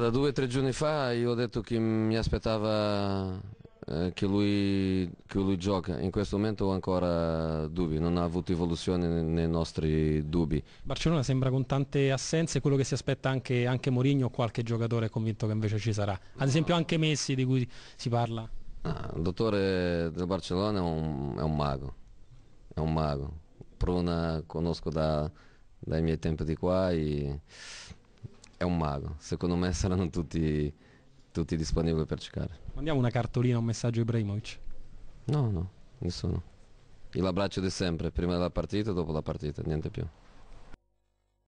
Da due o tre giorni fa io ho detto che mi aspettava eh, che, lui, che, lui, gioca, in questo momento ho ancora dubbi, non ha avuto evoluzione nei nostri dubbi. Barcellona sembra con tante assenze, quello che si aspetta anche, anche Mourinho, qualche giocatore è convinto che invece ci sarà, ad esempio anche Messi di cui si parla. Ah, il dottore del Barcellona è un, è un, mago, è un mago, Pruna conosco da, dai miei tempi di qua e è un mago. Secondo me saranno tutti, tutti disponibili per giocare. Mandiamo una cartolina, un messaggio a Ibrahimovic? No, no, nessuno. L'abbraccio di sempre, prima della partita e dopo la partita, niente più.